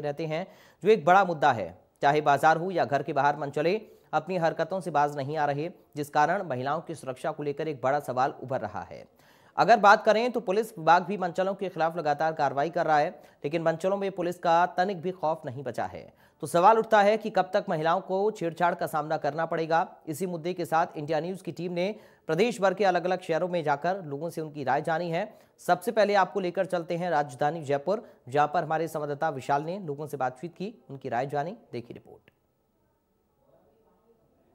रहते हैं जो एक बड़ा मुद्दा है चाहे बाजार हो या घर के बाहर मन चले अपनी हरकतों से बाज नहीं आ रहे जिस कारण महिलाओं की सुरक्षा को लेकर एक बड़ा सवाल उभर रहा है अगर बात करें तो पुलिस विभाग भी मंचलों के खिलाफ लगातार कार्रवाई कर रहा है लेकिन मंचलों में पुलिस का तनिक भी खौफ नहीं बचा है तो सवाल उठता है कि कब तक महिलाओं को छेड़छाड़ का सामना करना पड़ेगा इसी मुद्दे के साथ इंडिया न्यूज की टीम ने प्रदेश भर के अलग अलग शहरों में जाकर लोगों से उनकी राय जानी है सबसे पहले आपको लेकर चलते हैं राजधानी जयपुर जहां पर हमारे संवाददाता विशाल ने लोगों से बातचीत की उनकी राय जानी देखी रिपोर्ट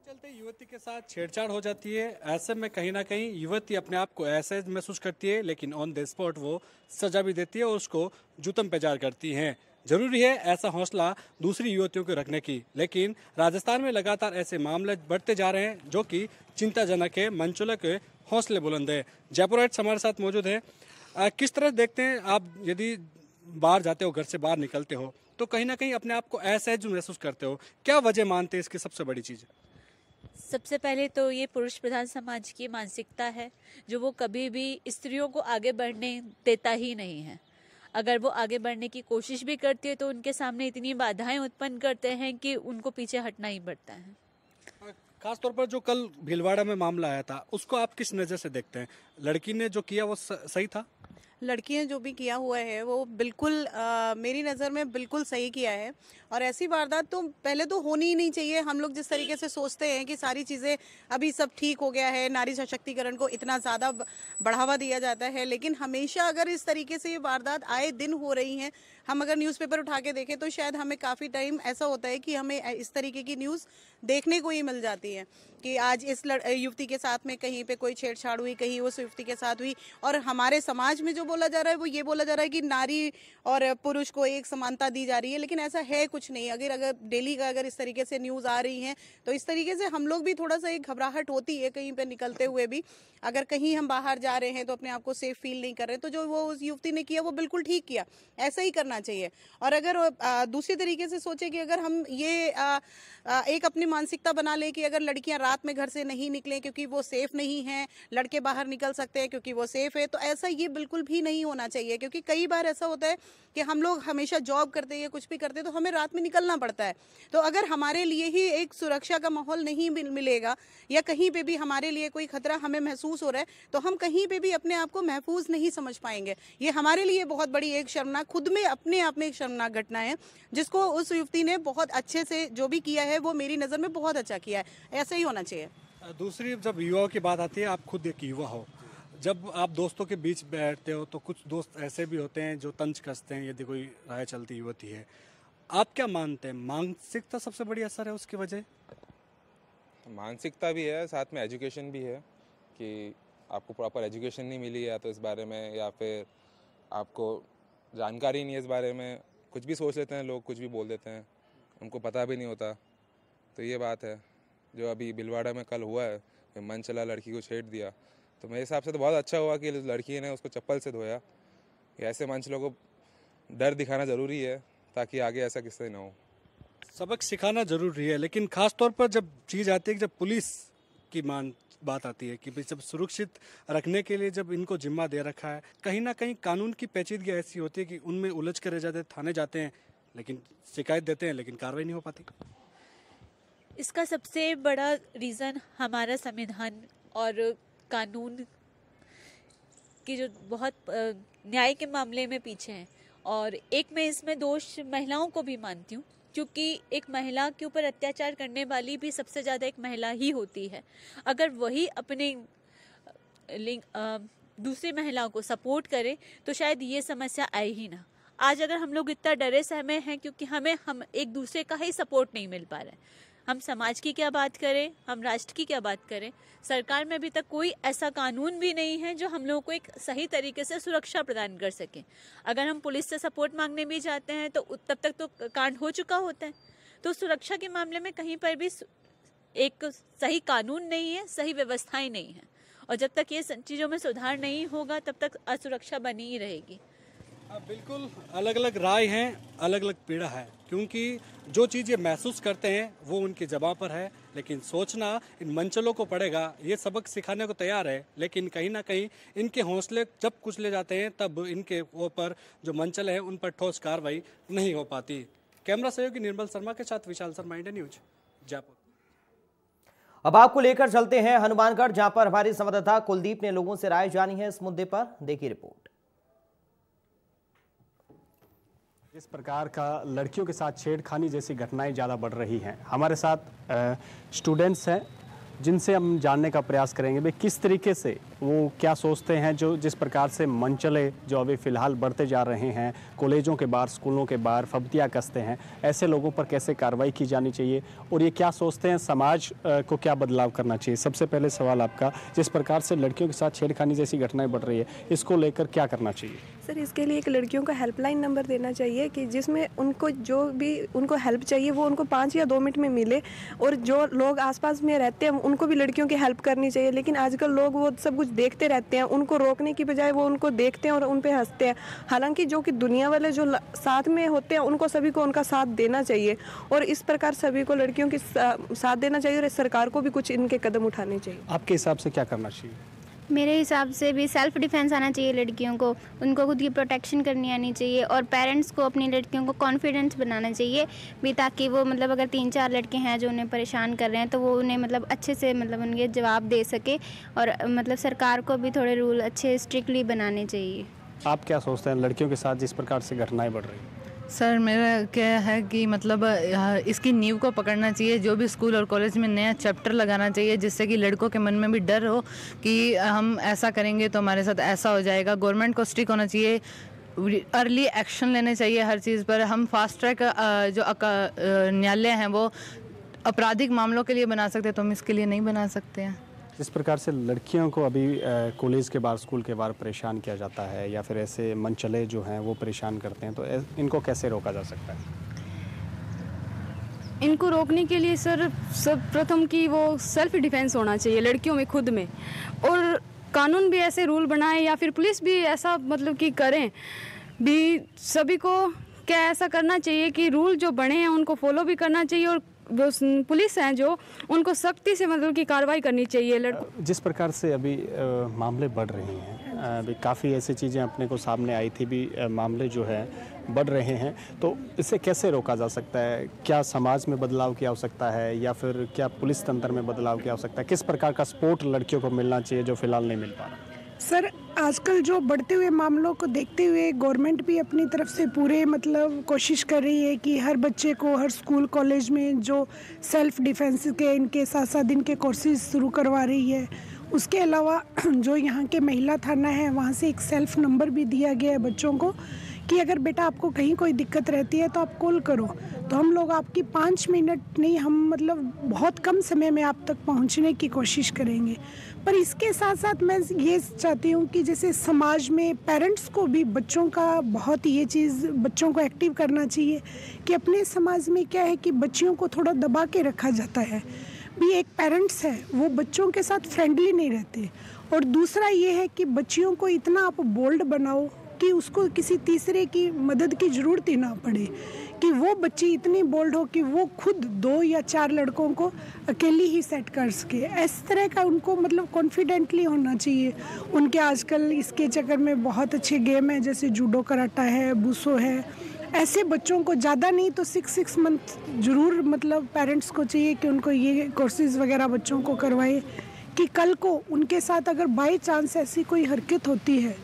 चलते युवती के साथ छेड़छाड़ हो जाती है ऐसे में कहीं ना कहीं युवती अपने आप को ऐसे महसूस करती है लेकिन ऑन द स्पॉट वो सजा भी देती है और उसको जूतम पेजार करती है जरूरी है ऐसा हौसला दूसरी युवतियों को रखने की लेकिन राजस्थान में लगातार ऐसे मामले बढ़ते जा रहे हैं जो कि चिंताजनक है मंचुला के हौसले बुलंद है जयपुर हमारे साथ मौजूद है आ, किस तरह देखते हैं आप यदि बाहर जाते हो घर से बाहर निकलते हो तो कहीं ना कहीं अपने आप को असहज महसूस करते हो क्या वजह मानते हैं इसकी सबसे बड़ी चीज़ सबसे पहले तो ये पुरुष प्रधान समाज की मानसिकता है जो वो कभी भी स्त्रियों को आगे बढ़ने देता ही नहीं है अगर वो आगे बढ़ने की कोशिश भी करती है तो उनके सामने इतनी बाधाएं उत्पन्न करते हैं कि उनको पीछे हटना ही पड़ता है खासतौर पर जो कल भीलवाड़ा में मामला आया था उसको आप किस नज़र से देखते हैं लड़की ने जो किया वो सही था लड़की ने जो भी किया हुआ है वो बिल्कुल आ, मेरी नज़र में बिल्कुल सही किया है और ऐसी वारदात तो पहले तो होनी ही नहीं चाहिए हम लोग जिस तरीके से सोचते हैं कि सारी चीज़ें अभी सब ठीक हो गया है नारी सशक्तिकरण को इतना ज़्यादा बढ़ावा दिया जाता है लेकिन हमेशा अगर इस तरीके से ये वारदात आए दिन हो रही हैं हम अगर न्यूज़पेपर उठा के देखें तो शायद हमें काफ़ी टाइम ऐसा होता है कि हमें इस तरीके की न्यूज़ देखने को ही मिल जाती है कि आज इस युवती के साथ में कहीं पे कोई छेड़छाड़ हुई कहीं उस युवती के साथ हुई और हमारे समाज में जो बोला जा रहा है वो ये बोला जा रहा है कि नारी और पुरुष को एक समानता दी जा रही है लेकिन ऐसा है कुछ नहीं अगर अगर डेली का अगर इस तरीके से न्यूज़ आ रही है तो इस तरीके से हम लोग भी थोड़ा सा एक घबराहट होती है कहीं पर निकलते हुए भी अगर कहीं हम बाहर जा रहे हैं तो अपने आप को सेफ फील नहीं कर रहे तो जो वो उस युवती ने किया वो बिल्कुल ठीक किया ऐसा ही करना होना चाहिए और अगर दूसरी तरीके से सोचे कि अगर हम ये एक अपनी मानसिकता बना लें कि अगर लड़कियां रात में घर से नहीं निकलें क्योंकि वो सेफ नहीं हैं लड़के बाहर निकल सकते हैं क्योंकि वो सेफ है तो ऐसा ये बिल्कुल भी नहीं होना चाहिए क्योंकि कई बार ऐसा होता है कि हम लोग हमेशा जॉब करते हैं कुछ भी करते हैं तो हमें रात में निकलना पड़ता है तो अगर हमारे लिए ही एक सुरक्षा का माहौल नहीं मिलेगा या कहीं पर भी हमारे लिए कोई खतरा हमें महसूस हो रहा है तो हम कहीं पर भी अपने आप को महफूज नहीं समझ पाएंगे ये हमारे लिए बहुत बड़ी एक शर्मना खुद में अपने अपने आप में एक शर्मनाक घटना है जिसको उस युवती ने बहुत अच्छे से जो भी किया है वो मेरी नज़र में बहुत अच्छा किया है ऐसे ही होना चाहिए दूसरी जब युवाओं की बात आती है आप खुद एक युवा हो जब आप दोस्तों के बीच बैठते हो तो कुछ दोस्त ऐसे भी होते हैं जो तंज कसते हैं यदि कोई राय चलती युवती है आप क्या मानते हैं मानसिकता सबसे बड़ी असर है उसकी वजह मानसिकता भी है साथ में एजुकेशन भी है कि आपको प्रॉपर एजुकेशन नहीं मिली या तो इस बारे में या फिर आपको जानकारी नहीं है इस बारे में कुछ भी सोच लेते हैं लोग कुछ भी बोल देते हैं उनको पता भी नहीं होता तो ये बात है जो अभी भिलवाड़ा में कल हुआ है मन चला लड़की को छेड़ दिया तो मेरे हिसाब से तो बहुत अच्छा हुआ कि लड़की ने उसको चप्पल से धोया ऐसे मंचलों को डर दिखाना ज़रूरी है ताकि आगे ऐसा किससे ना हो सबक सिखाना ज़रूरी है लेकिन ख़ास तौर पर जब चीज़ आती है कि जब पुलिस की मान बात आती है कि भाई जब सुरक्षित रखने के लिए जब इनको जिम्मा दे रखा है कहीं ना कहीं कानून की पेचीदगी ऐसी होती है कि उनमें उलझ कर रह जाते थाने जाते हैं लेकिन शिकायत देते हैं लेकिन कार्रवाई नहीं हो पाती इसका सबसे बड़ा रीज़न हमारा संविधान और कानून की जो बहुत न्याय के मामले में पीछे हैं और एक मैं इसमें दोष महिलाओं को भी मानती हूँ क्योंकि एक महिला के ऊपर अत्याचार करने वाली भी सबसे ज़्यादा एक महिला ही होती है अगर वही अपने लिंग दूसरी महिलाओं को सपोर्ट करे तो शायद ये समस्या आए ही ना आज अगर हम लोग इतना डरे सहमे हैं क्योंकि हमें हम एक दूसरे का ही सपोर्ट नहीं मिल पा रहा है हम समाज की क्या बात करें हम राष्ट्र की क्या बात करें सरकार में अभी तक कोई ऐसा कानून भी नहीं है जो हम लोगों को एक सही तरीके से सुरक्षा प्रदान कर सकें अगर हम पुलिस से सपोर्ट मांगने भी जाते हैं तो तब तक तो कांड हो चुका होता है तो सुरक्षा के मामले में कहीं पर भी एक सही कानून नहीं है सही व्यवस्थाएं नहीं है और जब तक ये चीज़ों में सुधार नहीं होगा तब तक असुरक्षा बनी ही रहेगी हाँ, बिल्कुल अलग अलग राय हैं अलग अलग पीड़ा है क्योंकि जो चीज़ ये महसूस करते हैं वो उनकी जबा पर है लेकिन सोचना इन मंचलों को पड़ेगा ये सबक सिखाने को तैयार है लेकिन कहीं ना कहीं इनके हौसले जब कुछ ले जाते हैं तब इनके ऊपर जो मंचल है उन पर ठोस कार्रवाई नहीं हो पाती कैमरा सहयोगी निर्मल शर्मा के साथ विशाल शर्मा इंडिया न्यूज जयपुर अब आपको लेकर चलते हैं हनुमानगढ़ जहां पर हमारे संवाददाता कुलदीप ने लोगों से राय जानी है इस मुद्दे पर देखिए रिपोर्ट इस प्रकार का लड़कियों के साथ छेड़खानी जैसी घटनाएं ज़्यादा बढ़ रही हैं हमारे साथ स्टूडेंट्स हैं जिनसे हम जानने का प्रयास करेंगे भाई किस तरीके से वो क्या सोचते हैं जो जिस प्रकार से मंचले जो अभी फ़िलहाल बढ़ते जा रहे हैं कॉलेजों के बाहर स्कूलों के बाहर फब्तियाँ कसते हैं ऐसे लोगों पर कैसे कार्रवाई की जानी चाहिए और ये क्या सोचते हैं समाज को क्या बदलाव करना चाहिए सबसे पहले सवाल आपका जिस प्रकार से लड़कियों के साथ छेड़खानी जैसी घटनाएँ बढ़ रही है इसको लेकर क्या करना चाहिए सर इसके लिए एक लड़कियों का हेल्पलाइन नंबर देना चाहिए कि जिसमें उनको जो भी उनको हेल्प चाहिए वो उनको पाँच या दो मिनट में मिले और जो लोग आसपास में रहते हैं उनको भी लड़कियों की हेल्प करनी चाहिए लेकिन आजकल लोग वो सब कुछ देखते रहते हैं उनको रोकने की बजाय वो उनको देखते हैं और उन पर हंसते हैं हालांकि जो कि दुनिया वाले जो साथ में होते हैं उनको सभी को उनका साथ देना चाहिए और इस प्रकार सभी को लड़कियों के साथ देना चाहिए और सरकार को भी कुछ इनके कदम उठाने चाहिए आपके हिसाब से क्या करना चाहिए मेरे हिसाब से भी सेल्फ डिफेंस आना चाहिए लड़कियों को उनको खुद की प्रोटेक्शन करनी आनी चाहिए और पेरेंट्स को अपनी लड़कियों को कॉन्फिडेंस बनाना चाहिए भी ताकि वो मतलब अगर तीन चार लड़के हैं जो उन्हें परेशान कर रहे हैं तो वो उन्हें मतलब अच्छे से मतलब उनके जवाब दे सके और मतलब सरकार को भी थोड़े रूल अच्छे स्ट्रिक्टली बनाने चाहिए आप क्या सोचते हैं लड़कियों के साथ जिस प्रकार से घटनाएँ बढ़ रही हैं सर मेरा क्या है कि मतलब इसकी नींव को पकड़ना चाहिए जो भी स्कूल और कॉलेज में नया चैप्टर लगाना चाहिए जिससे कि लड़कों के मन में भी डर हो कि हम ऐसा करेंगे तो हमारे साथ ऐसा हो जाएगा गवर्नमेंट को स्ट्रिक होना चाहिए अर्ली एक्शन लेने चाहिए हर चीज़ पर हम फास्ट ट्रैक जो न्यायालय हैं वो आपराधिक मामलों के लिए बना सकते हैं तो हम इसके लिए नहीं बना सकते हैं इस प्रकार से लड़कियों को अभी कॉलेज के बाद स्कूल के बाद परेशान किया जाता है या फिर ऐसे मनचले जो हैं वो परेशान करते हैं तो इनको कैसे रोका जा सकता है इनको रोकने के लिए सर सर्वप्रथम की वो सेल्फ डिफेंस होना चाहिए लड़कियों में खुद में और कानून भी ऐसे रूल बनाए या फिर पुलिस भी ऐसा मतलब कि करें भी सभी को क्या ऐसा करना चाहिए कि रूल जो बने हैं उनको फॉलो भी करना चाहिए और पुलिस हैं जो उनको सख्ती से मतलब की कार्रवाई करनी चाहिए लड़कों जिस प्रकार से अभी मामले बढ़ रहे हैं अभी काफ़ी ऐसी चीज़ें अपने को सामने आई थी भी मामले जो है बढ़ रहे हैं तो इसे कैसे रोका जा सकता है क्या समाज में बदलाव की आवश्यकता है या फिर क्या पुलिस तंत्र में बदलाव की आवश्यकता है किस प्रकार का सपोर्ट लड़कियों को मिलना चाहिए जो फिलहाल नहीं मिल पा रहा सर आजकल जो बढ़ते हुए मामलों को देखते हुए गवर्नमेंट भी अपनी तरफ से पूरे मतलब कोशिश कर रही है कि हर बच्चे को हर स्कूल कॉलेज में जो सेल्फ डिफेंस के इनके साथ साथ इनके कोर्सेज शुरू करवा रही है उसके अलावा जो यहाँ के महिला थाना है वहाँ से एक सेल्फ नंबर भी दिया गया है बच्चों को कि अगर बेटा आपको कहीं कोई दिक्कत रहती है तो आप कॉल करो तो हम लोग आपकी पाँच मिनट नहीं हम मतलब बहुत कम समय में आप तक पहुंचने की कोशिश करेंगे पर इसके साथ साथ मैं ये चाहती हूँ कि जैसे समाज में पेरेंट्स को भी बच्चों का बहुत ये चीज़ बच्चों को एक्टिव करना चाहिए कि अपने समाज में क्या है कि बच्चियों को थोड़ा दबा के रखा जाता है भी एक पेरेंट्स है वो बच्चों के साथ फ्रेंडली नहीं रहते और दूसरा ये है कि बच्चियों को इतना आप बोल्ड बनाओ कि उसको किसी तीसरे की मदद की ज़रूरत ही ना पड़े कि वो बच्ची इतनी बोल्ड हो कि वो खुद दो या चार लड़कों को अकेली ही सेट कर सके इस तरह का उनको मतलब कॉन्फिडेंटली होना चाहिए उनके आजकल इसके चक्कर में बहुत अच्छे गेम है जैसे जूडो कराटा है बूसो है ऐसे बच्चों को ज़्यादा नहीं तो सिक्स सिक्स मंथ ज़रूर मतलब पेरेंट्स को चाहिए कि उनको ये कोर्सेज़ वगैरह बच्चों को करवाए कि कल को उनके साथ अगर बाई चांस ऐसी कोई हरकत होती है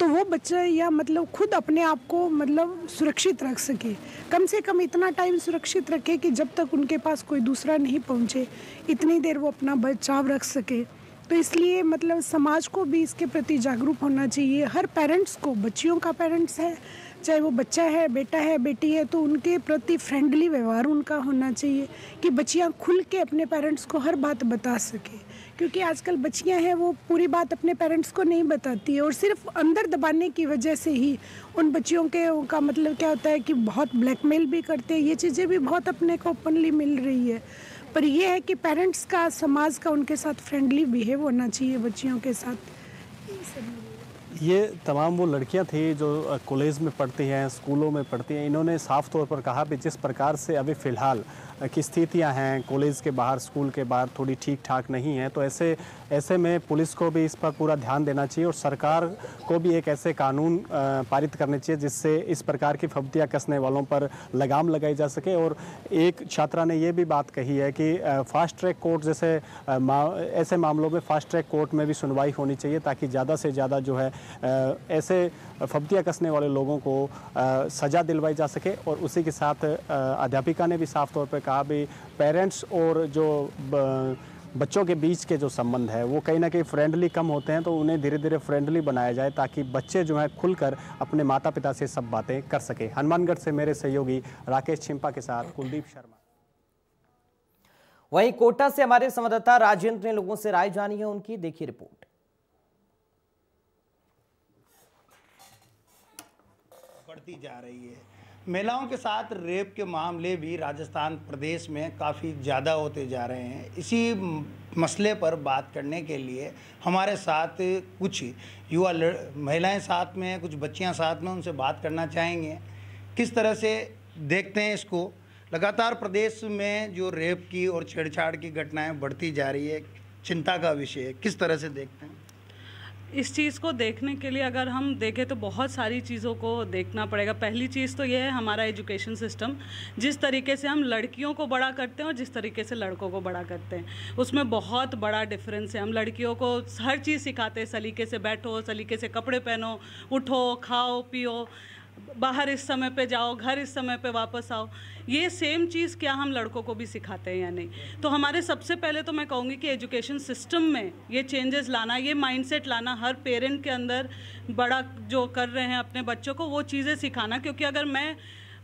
तो वो बच्चा या मतलब खुद अपने आप को मतलब सुरक्षित रख सके कम से कम इतना टाइम सुरक्षित रखे कि जब तक उनके पास कोई दूसरा नहीं पहुँचे इतनी देर वो अपना बचाव रख सके तो इसलिए मतलब समाज को भी इसके प्रति जागरूक होना चाहिए हर पेरेंट्स को बच्चियों का पेरेंट्स है चाहे वो बच्चा है बेटा है बेटी है तो उनके प्रति फ्रेंडली व्यवहार उनका होना चाहिए कि बच्चियाँ खुल के अपने पेरेंट्स को हर बात बता सके क्योंकि आजकल बच्चियां हैं वो पूरी बात अपने पेरेंट्स को नहीं बताती है और सिर्फ अंदर दबाने की वजह से ही उन बच्चियों के का मतलब क्या होता है कि बहुत ब्लैकमेल भी करते हैं ये चीज़ें भी बहुत अपने को ओपनली मिल रही है पर यह है कि पेरेंट्स का समाज का उनके साथ फ्रेंडली बिहेव होना चाहिए बच्चियों के साथ ये तमाम वो लड़कियां थी जो कॉलेज में पढ़ती हैं स्कूलों में पढ़ती हैं इन्होंने साफ तौर पर कहा भी जिस प्रकार से अभी फ़िलहाल की स्थितियाँ हैं कॉलेज के बाहर स्कूल के बाहर थोड़ी ठीक ठाक नहीं है तो ऐसे ऐसे में पुलिस को भी इस पर पूरा ध्यान देना चाहिए और सरकार को भी एक ऐसे कानून पारित करने चाहिए जिससे इस प्रकार की फब्तियाँ कसने वालों पर लगाम लगाई जा सके और एक छात्रा ने यह भी बात कही है कि फास्ट ट्रैक कोर्ट जैसे ऐसे मामलों में फास्ट ट्रैक कोर्ट में भी सुनवाई होनी चाहिए ताकि ज़्यादा से ज़्यादा जो है ऐसे फब्तियाँ कसने वाले लोगों को सज़ा दिलवाई जा सके और उसी के साथ अध्यापिका ने भी साफ तौर पर कहा भी पेरेंट्स और जो बच्चों के बीच के जो संबंध है वो कहीं ना कहीं फ्रेंडली कम होते हैं तो उन्हें धीरे धीरे फ्रेंडली बनाया जाए ताकि बच्चे जो हैं खुलकर अपने माता पिता से सब बातें कर सके हनुमानगढ़ से मेरे सहयोगी राकेश छिंपा के साथ कुलदीप शर्मा वहीं कोटा से हमारे संवाददाता राजेंद्र ने लोगों से राय जानी है उनकी देखी रिपोर्ट बढ़ती जा रही है महिलाओं के साथ रेप के मामले भी राजस्थान प्रदेश में काफ़ी ज़्यादा होते जा रहे हैं इसी मसले पर बात करने के लिए हमारे साथ कुछ युवा महिलाएं साथ में कुछ बच्चियां साथ में उनसे बात करना चाहेंगे किस तरह से देखते हैं इसको लगातार प्रदेश में जो रेप की और छेड़छाड़ की घटनाएं बढ़ती जा रही है चिंता का विषय है किस तरह से देखते हैं इस चीज़ को देखने के लिए अगर हम देखें तो बहुत सारी चीज़ों को देखना पड़ेगा पहली चीज़ तो यह है हमारा एजुकेशन सिस्टम जिस तरीके से हम लड़कियों को बड़ा करते हैं और जिस तरीके से लड़कों को बड़ा करते हैं उसमें बहुत बड़ा डिफरेंस है हम लड़कियों को हर चीज़ सिखाते हैं सलीके से बैठो सलीके से कपड़े पहनो उठो खाओ पियो बाहर इस समय पे जाओ घर इस समय पे वापस आओ ये सेम चीज़ क्या हम लड़कों को भी सिखाते हैं या नहीं तो हमारे सबसे पहले तो मैं कहूँगी कि एजुकेशन सिस्टम में ये चेंजेस लाना ये माइंडसेट लाना हर पेरेंट के अंदर बड़ा जो कर रहे हैं अपने बच्चों को वो चीज़ें सिखाना क्योंकि अगर मैं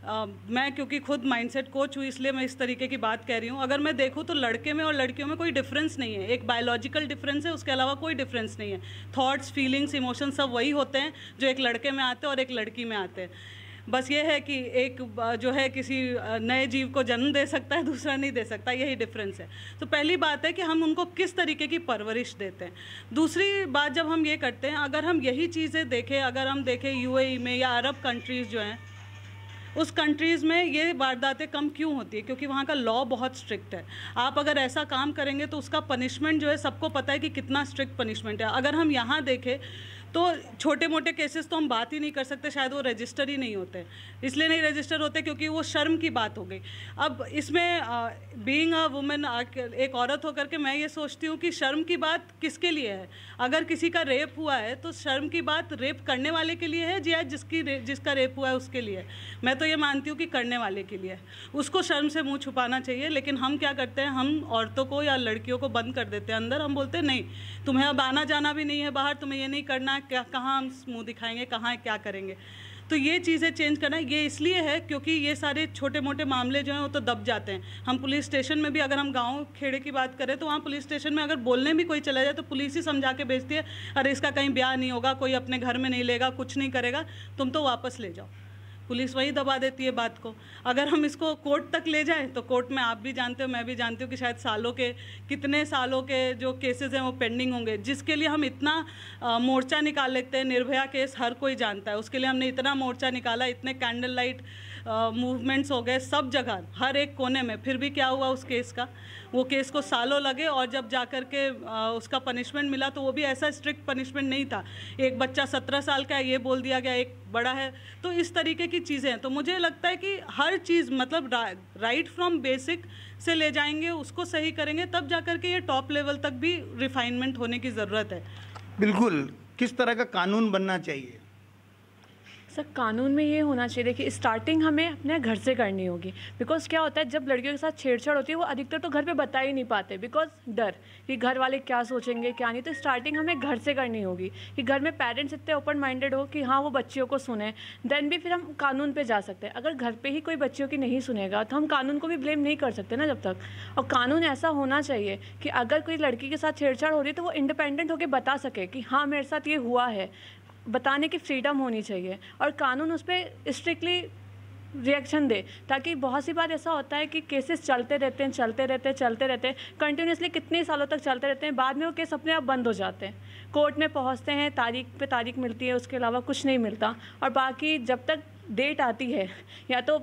मैं क्योंकि खुद माइंडसेट कोच हूँ इसलिए मैं इस तरीके की बात कह रही हूँ अगर मैं देखूँ तो लड़के में और लड़कियों में कोई डिफरेंस नहीं है एक बायोलॉजिकल डिफरेंस है उसके अलावा कोई डिफरेंस नहीं है थॉट्स फीलिंग्स इमोशन सब वही होते हैं जो एक लड़के में आते हैं और एक लड़की में आते हैं बस ये है कि एक जो है किसी नए जीव को जन्म दे सकता है दूसरा नहीं दे सकता यही डिफरेंस है तो पहली बात है कि हम उनको किस तरीके की परवरिश देते हैं दूसरी बात जब हम ये करते हैं अगर हम यही चीज़ें देखें अगर हम देखें यूएई e में या अरब कंट्रीज़ जो हैं उस कंट्रीज़ में ये वारदातें कम क्यों होती है क्योंकि वहाँ का लॉ बहुत स्ट्रिक्ट है आप अगर ऐसा काम करेंगे तो उसका पनिशमेंट जो है सबको पता है कि कितना स्ट्रिक्ट पनिशमेंट है अगर हम यहाँ देखें तो छोटे मोटे केसेस तो हम बात ही नहीं कर सकते शायद वो रजिस्टर ही नहीं होते इसलिए नहीं रजिस्टर होते क्योंकि वो शर्म की बात हो गई अब इसमें बीइंग अ वुमेन एक औरत होकर के मैं ये सोचती हूँ कि शर्म की बात किसके लिए है अगर किसी का रेप हुआ है तो शर्म की बात रेप करने वाले के लिए है या जिसकी रे, जिसका रेप हुआ है उसके लिए मैं तो ये मानती हूँ कि करने वाले के लिए उसको शर्म से मुँह छुपाना चाहिए लेकिन हम क्या करते हैं हम औरतों को या लड़कियों को बंद कर देते हैं अंदर हम बोलते हैं नहीं तुम्हें अब आना जाना भी नहीं है बाहर तुम्हें ये नहीं करना क्या कहाँ हम मुँह दिखाएंगे कहाँ क्या करेंगे तो ये चीज़ें चेंज करना ये इसलिए है क्योंकि ये सारे छोटे मोटे मामले जो हैं वो तो दब जाते हैं हम पुलिस स्टेशन में भी अगर हम गांव खेड़े की बात करें तो वहाँ पुलिस स्टेशन में अगर बोलने भी कोई चला जाए तो पुलिस ही समझा के भेजती है अरे इसका कहीं ब्याह नहीं होगा कोई अपने घर में नहीं लेगा कुछ नहीं करेगा तुम तो वापस ले जाओ पुलिस वही दबा देती है बात को अगर हम इसको कोर्ट तक ले जाएं तो कोर्ट में आप भी जानते हो मैं भी जानती हूँ कि शायद सालों के कितने सालों के जो केसेस हैं वो पेंडिंग होंगे जिसके लिए हम इतना आ, मोर्चा निकाल लेते हैं निर्भया केस हर कोई जानता है उसके लिए हमने इतना मोर्चा निकाला इतने कैंडल लाइट मूवमेंट्स हो गए सब जगह हर एक कोने में फिर भी क्या हुआ उस केस का वो केस को सालों लगे और जब जा कर के उसका पनिशमेंट मिला तो वो भी ऐसा स्ट्रिक्ट पनिशमेंट नहीं था एक बच्चा सत्रह साल का है ये बोल दिया गया एक बड़ा है तो इस तरीके की चीज़ें हैं तो मुझे लगता है कि हर चीज़ मतलब रा, राइट फ्रॉम बेसिक से ले जाएंगे उसको सही करेंगे तब जा कर के ये टॉप लेवल तक भी रिफाइनमेंट होने की ज़रूरत है बिल्कुल किस तरह का कानून बनना चाहिए सर कानून में ये होना चाहिए देखिए स्टार्टिंग हमें अपने घर से करनी होगी बिकॉज क्या होता है जब लड़कियों के साथ छेड़छाड़ होती है वो अधिकतर तो घर पे बता ही नहीं पाते बिकॉज डर कि घर वाले क्या सोचेंगे क्या नहीं तो स्टार्टिंग हमें घर से करनी होगी कि घर में पेरेंट्स इतने ओपन माइंडेड हो कि हाँ वो बच्चियों को सुने देन भी फिर हम कानून पर जा सकते हैं अगर घर पर ही कोई बच्चियों की नहीं सुनेगा तो हम कानून को भी ब्लेम नहीं कर सकते ना जब तक और कानून ऐसा होना चाहिए कि अगर कोई लड़की के साथ छेड़छाड़ हो रही है तो वो इंडिपेंडेंट होकर बता सके कि हाँ मेरे साथ ये हुआ है बताने की फ्रीडम होनी चाहिए और कानून उस पर स्ट्रिक्टली रिएक्शन दे ताकि बहुत सी बार ऐसा होता है कि केसेस चलते रहते हैं चलते रहते हैं चलते रहते हैं कंटिन्यूसली कितने सालों तक चलते रहते हैं बाद में वो केस अपने आप बंद हो जाते हैं कोर्ट में पहुंचते हैं तारीख पे तारीख मिलती है उसके अलावा कुछ नहीं मिलता और बाकी जब तक डेट आती है या तो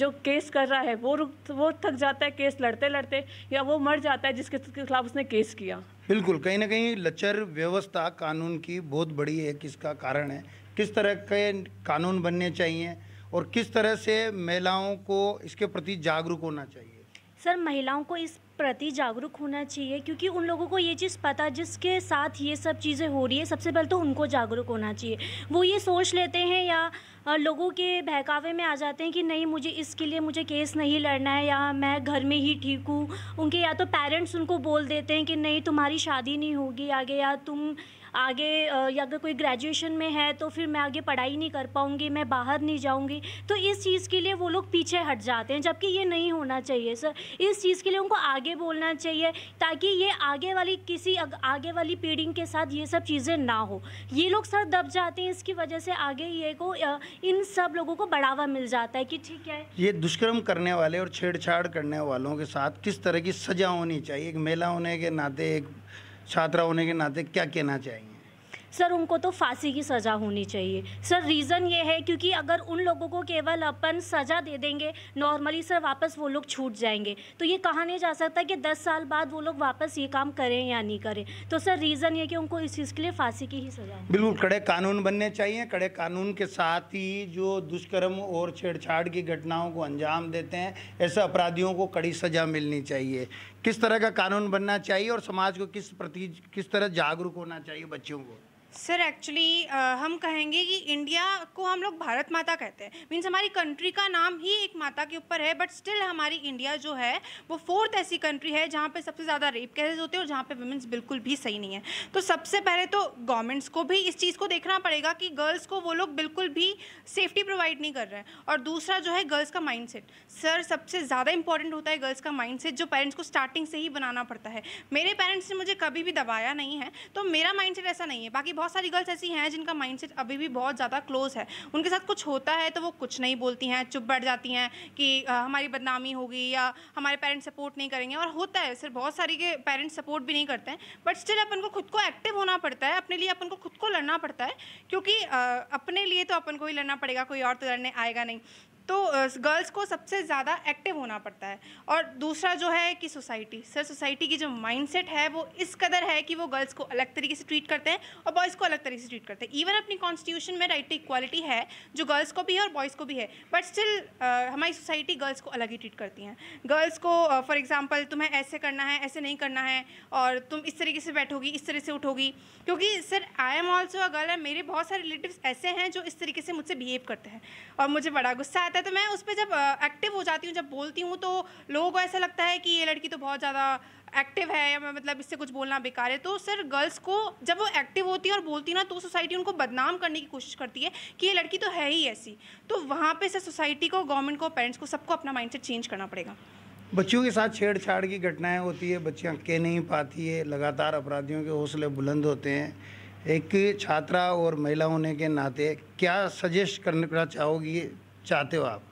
जो केस कर रहा है वो रुक वो थक जाता है केस लड़ते लड़ते या वो मर जाता है जिसके खिलाफ उसने केस किया बिल्कुल कहीं ना कहीं लचर व्यवस्था कानून की बहुत बड़ी है किसका कारण है किस तरह के कानून बनने चाहिए और किस तरह से महिलाओं को इसके प्रति जागरूक होना चाहिए सर महिलाओं को इस प्रति जागरूक होना चाहिए क्योंकि उन लोगों को ये चीज़ पता जिसके साथ ये सब चीज़ें हो रही है सबसे पहले तो उनको जागरूक होना चाहिए वो ये सोच लेते हैं या लोगों के बहकावे में आ जाते हैं कि नहीं मुझे इसके लिए मुझे केस नहीं लड़ना है या मैं घर में ही ठीक हूँ उनके या तो पेरेंट्स उनको बोल देते हैं कि नहीं तुम्हारी शादी नहीं होगी आगे या तुम आगे या अगर कोई ग्रेजुएशन में है तो फिर मैं आगे पढ़ाई नहीं कर पाऊँगी मैं बाहर नहीं जाऊँगी तो इस चीज़ के लिए वो लोग पीछे हट जाते हैं जबकि ये नहीं होना चाहिए सर इस चीज़ के लिए उनको आगे बोलना चाहिए ताकि ये आगे वाली किसी आगे वाली पीढ़ी के साथ ये सब चीज़ें ना हो ये लोग सर दब जाते हैं इसकी वजह से आगे ये को इन सब लोगों को बढ़ावा मिल जाता है कि ठीक है ये दुष्कर्म करने वाले और छेड़छाड़ करने वालों के साथ किस तरह की सजा होनी चाहिए एक महिला होने के नाते एक छात्रा होने के नाते क्या कहना चाहेंगे सर उनको तो फांसी की सज़ा होनी चाहिए सर रीज़न ये है क्योंकि अगर उन लोगों को केवल अपन सज़ा दे देंगे नॉर्मली सर वापस वो लोग छूट जाएंगे तो ये कहा नहीं जा सकता कि दस साल बाद वो लोग वापस ये काम करें या नहीं करें तो सर रीज़न ये कि उनको इस चीज़ के लिए फांसी की ही सज़ा बिल्कुल कड़े कानून बनने चाहिए कड़े कानून के साथ ही जो दुष्कर्म और छेड़छाड़ की घटनाओं को अंजाम देते हैं ऐसे अपराधियों को कड़ी सज़ा मिलनी चाहिए किस तरह का कानून बनना चाहिए और समाज को किस प्रति किस तरह जागरूक होना चाहिए बच्चों को सर एक्चुअली uh, हम कहेंगे कि इंडिया को हम लोग भारत माता कहते हैं मीन्स हमारी कंट्री का नाम ही एक माता के ऊपर है बट स्टिल हमारी इंडिया जो है वो फोर्थ ऐसी कंट्री है जहाँ पे सबसे ज़्यादा रेप केसेस होते हैं और जहाँ पे वुमेंस बिल्कुल भी सही नहीं है तो सबसे पहले तो गवर्नमेंट्स को भी इस चीज़ को देखना पड़ेगा कि गर्ल्स को वो लोग बिल्कुल भी सेफ्टी प्रोवाइड नहीं कर रहे हैं और दूसरा जो है गर्ल्स का माइंड सर सबसे ज़्यादा इंपॉर्टेंट होता है गर्ल्स का माइंड जो पेरेंट्स को स्टार्टिंग से ही बनाना पड़ता है मेरे पेरेंट्स ने मुझे कभी भी दबाया नहीं है तो मेरा माइंड ऐसा नहीं है बाकी बहुत सारी गर्ल्स ऐसी हैं जिनका माइंडसेट अभी भी बहुत ज़्यादा क्लोज है उनके साथ कुछ होता है तो वो कुछ नहीं बोलती हैं चुप बैठ जाती हैं कि हमारी बदनामी होगी या हमारे पेरेंट्स सपोर्ट नहीं करेंगे और होता है सिर्फ बहुत सारी के पेरेंट्स सपोर्ट भी नहीं करते हैं बट स्टिल अपन को खुद को एक्टिव होना पड़ता है अपने लिए अपन को खुद को लड़ना पड़ता है क्योंकि अपने लिए तो अपन को ही लड़ना पड़ेगा कोई और तो लड़ने आएगा नहीं तो गर्ल्स को सबसे ज़्यादा एक्टिव होना पड़ता है और दूसरा जो है कि सोसाइटी सर सोसाइटी की जो माइंडसेट है वो इस कदर है कि वो गर्ल्स को अलग तरीके से ट्रीट करते हैं और बॉयज़ को अलग तरीके से ट्रीट करते हैं इवन अपनी कॉन्स्टिट्यूशन में राइट टू इक्वालिटी है जो गर्ल्स को भी है और बॉयज़ को भी है बट स्टिल हमारी सोसाइटी गर्ल्स को अलग ही ट्रीट करती हैं गर्ल्स को फॉर uh, एग्ज़ाम्पल तुम्हें ऐसे करना है ऐसे नहीं करना है और तुम इस तरीके से बैठोगी इस तरह से उठोगी क्योंकि sir I am also a girl है मेरे बहुत सारे रिलेटिव ऐसे हैं जो इस तरीके से मुझसे बिहेव करते हैं और मुझे बड़ा गुस्सा आता है है तो मैं उस पर जब एक्टिव हो जाती हूँ जब बोलती हूँ तो लोगों को ऐसा लगता है कि ये लड़की तो बहुत ज़्यादा एक्टिव है या मतलब इससे कुछ बोलना बेकार है तो सर गर्ल्स को जब वो एक्टिव होती है और बोलती ना तो सोसाइटी उनको बदनाम करने की कोशिश करती है कि ये लड़की तो है ही ऐसी तो वहाँ पे सर सोसाइटी को गवर्नमेंट को पेरेंट्स को सबको अपना माइंड चेंज करना पड़ेगा बच्चियों के साथ छेड़छाड़ की घटनाएं होती है बच्चियाँ कह नहीं पाती है लगातार अपराधियों के हौसले बुलंद होते हैं एक छात्रा और महिला होने के नाते क्या सजेस्ट करना चाहोगी चाहते हो आप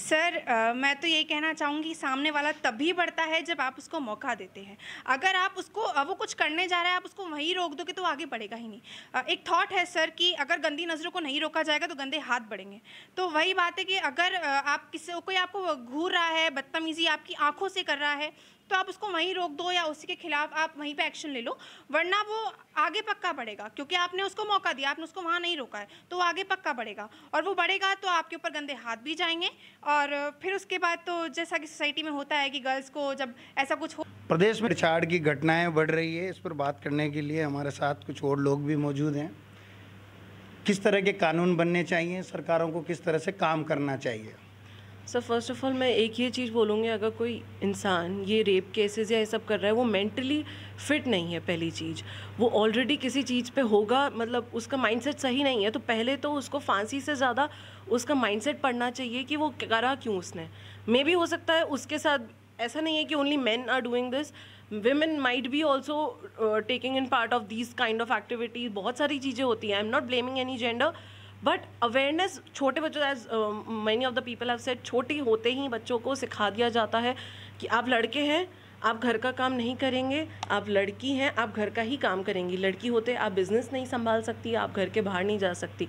सर आ, मैं तो यही कहना चाहूँगी सामने वाला तभी बढ़ता है जब आप उसको मौका देते हैं अगर आप उसको वो कुछ करने जा रहा है आप उसको वहीं रोक दोगे तो आगे बढ़ेगा ही नहीं आ, एक थॉट है सर कि अगर गंदी नज़रों को नहीं रोका जाएगा तो गंदे हाथ बढ़ेंगे तो वही बात है कि अगर आप किसी कोई आपको घूर रहा है बदतमीज़ी आपकी आंखों से कर रहा है तो आप उसको वहीं रोक दो या उसी के खिलाफ आप वहीं पे एक्शन ले लो वरना वो आगे पक्का बढ़ेगा क्योंकि आपने उसको मौका दिया आपने उसको वहाँ नहीं रोका है तो वो आगे पक्का बढ़ेगा और वो बढ़ेगा तो आपके ऊपर गंदे हाथ भी जाएंगे और फिर उसके बाद तो जैसा कि सोसाइटी में होता है कि गर्ल्स को जब ऐसा कुछ हो प्रदेश में छाड़ की घटनाएं बढ़ रही है इस पर बात करने के लिए हमारे साथ कुछ और लोग भी मौजूद हैं किस तरह के कानून बनने चाहिए सरकारों को किस तरह से काम करना चाहिए सर फर्स्ट ऑफ़ ऑल मैं एक ये चीज़ बोलूँगी अगर कोई इंसान ये रेप केसेस या ये सब कर रहा है वो मेंटली फिट नहीं है पहली चीज़ वो ऑलरेडी किसी चीज़ पे होगा मतलब उसका माइंडसेट सही नहीं है तो पहले तो उसको फांसी से ज़्यादा उसका माइंडसेट पढ़ना चाहिए कि वो करा क्यों उसने मे भी हो सकता है उसके साथ ऐसा नहीं है कि only man are doing this women might be also taking in part of this kind of activities बहुत सारी चीज़ें होती हैं I am not blaming any gender but awareness छोटे बच्चों as many of the people have said छोटे होते ही बच्चों को सिखा दिया जाता है कि आप लड़के हैं आप घर का काम नहीं करेंगे आप लड़की हैं आप घर का ही काम करेंगी लड़की होते आप बिज़नेस नहीं संभाल सकती आप घर के बाहर नहीं जा सकती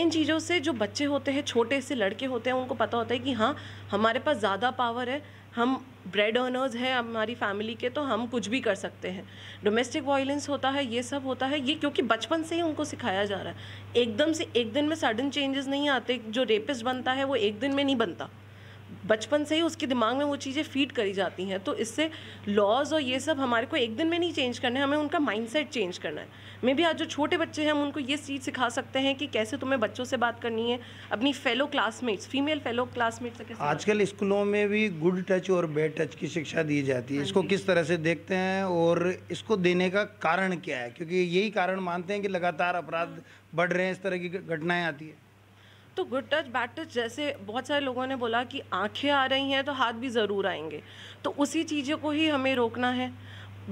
इन चीज़ों से जो बच्चे होते हैं छोटे से लड़के होते हैं उनको पता होता है कि हाँ हमारे पास ज़्यादा पावर है हम ब्रेड अर्नर्स हैं हमारी फैमिली के तो हम कुछ भी कर सकते हैं डोमेस्टिक वायलेंस होता है ये सब होता है ये क्योंकि बचपन से ही उनको सिखाया जा रहा है एकदम से एक दिन में सडन चेंजेस नहीं आते जो रेपिस्ट बनता है वो एक दिन में नहीं बनता बचपन से ही उसके दिमाग में वो चीज़ें फीड करी जाती हैं तो इससे लॉज और ये सब हमारे को एक दिन में नहीं चेंज करना है हमें उनका माइंडसेट चेंज करना है मे भी आज जो छोटे बच्चे हैं हम उनको ये चीज़ सिखा सकते हैं कि कैसे तुम्हें बच्चों से बात करनी है अपनी fellow classmates female fellow classmates आजकल स्कूलों में भी गुड टच और बैड टच की शिक्षा दी जाती है हाँ इसको किस तरह से देखते हैं और इसको देने का कारण क्या है क्योंकि यही कारण मानते हैं कि लगातार अपराध हाँ। बढ़ रहे हैं इस तरह की घटनाएँ आती है तो गुड टच बैड टच जैसे बहुत सारे लोगों ने बोला कि आंखें आ रही हैं तो हाथ भी ज़रूर आएंगे तो उसी चीज़ों को ही हमें रोकना है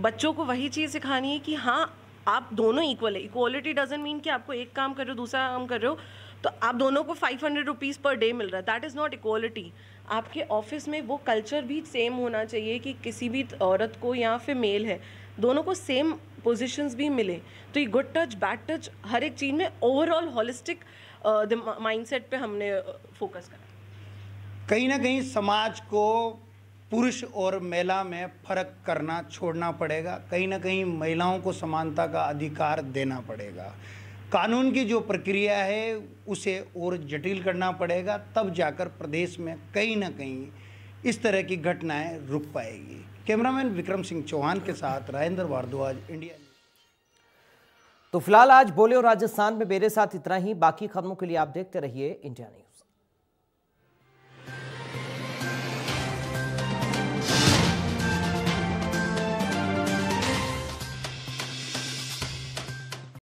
बच्चों को वही चीज़ सिखानी है कि हाँ आप दोनों इक्वल है इक्वलिटी डजेंट मीन कि आपको एक काम कर रहे हो दूसरा काम कर रहे हो तो आप दोनों को five hundred rupees per day मिल रहा है दैट इज़ नॉट इक्वलिटी आपके ऑफिस में वो कल्चर भी सेम होना चाहिए कि किसी भी औरत को या फिर मेल है दोनों को सेम पोजिशंस भी मिले तो ये गुड टच बैड टच हर एक चीज़ में ओवरऑल हॉलिस्टिक माइंडसेट पे हमने फोकस करा कहीं ना कहीं समाज को पुरुष और महिला में फर्क करना छोड़ना पड़ेगा कहीं ना कहीं महिलाओं को समानता का अधिकार देना पड़ेगा कानून की जो प्रक्रिया है उसे और जटिल करना पड़ेगा तब जाकर प्रदेश में कहीं ना कहीं इस तरह की घटनाएं रुक पाएगी कैमरामैन विक्रम सिंह चौहान के साथ राजेंद्र भारद्वाज इंडिया तो फिलहाल आज बोले और राजस्थान में मेरे साथ इतना ही बाकी खबरों के लिए आप देखते रहिए इंडिया न्यूज